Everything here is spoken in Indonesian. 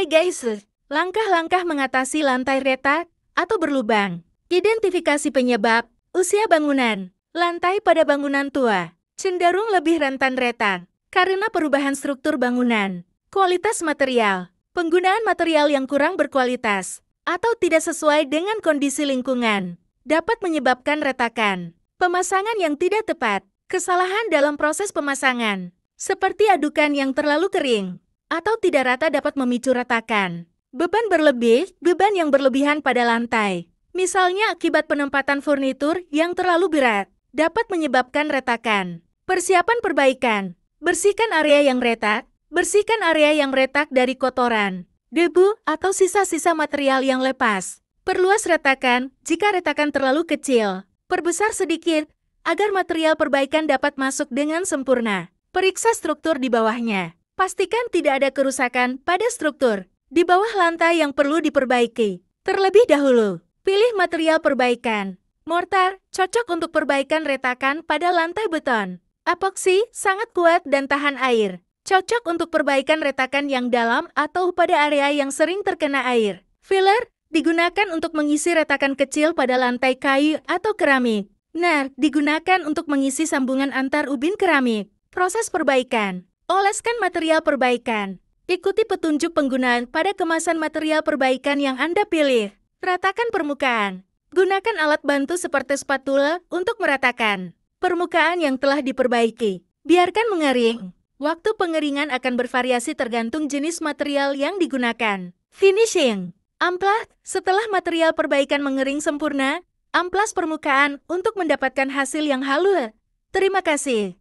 Hai guys, langkah-langkah mengatasi lantai retak atau berlubang, identifikasi penyebab, usia bangunan, lantai pada bangunan tua, cenderung lebih rentan retak karena perubahan struktur bangunan, kualitas material, penggunaan material yang kurang berkualitas, atau tidak sesuai dengan kondisi lingkungan, dapat menyebabkan retakan, pemasangan yang tidak tepat, kesalahan dalam proses pemasangan, seperti adukan yang terlalu kering, atau tidak rata dapat memicu retakan. Beban berlebih, beban yang berlebihan pada lantai, misalnya akibat penempatan furnitur yang terlalu berat, dapat menyebabkan retakan. Persiapan perbaikan, bersihkan area yang retak, bersihkan area yang retak dari kotoran, debu, atau sisa-sisa material yang lepas. Perluas retakan jika retakan terlalu kecil, perbesar sedikit agar material perbaikan dapat masuk dengan sempurna. Periksa struktur di bawahnya. Pastikan tidak ada kerusakan pada struktur di bawah lantai yang perlu diperbaiki. Terlebih dahulu, pilih material perbaikan. Mortar cocok untuk perbaikan retakan pada lantai beton. Epoxy sangat kuat dan tahan air. Cocok untuk perbaikan retakan yang dalam atau pada area yang sering terkena air. Filler digunakan untuk mengisi retakan kecil pada lantai kayu atau keramik. Nar digunakan untuk mengisi sambungan antar ubin keramik. Proses perbaikan Oleskan material perbaikan. Ikuti petunjuk penggunaan pada kemasan material perbaikan yang Anda pilih. Ratakan permukaan. Gunakan alat bantu seperti spatula untuk meratakan permukaan yang telah diperbaiki. Biarkan mengering. Waktu pengeringan akan bervariasi tergantung jenis material yang digunakan. Finishing. Amplas, setelah material perbaikan mengering sempurna, amplas permukaan untuk mendapatkan hasil yang halus. Terima kasih.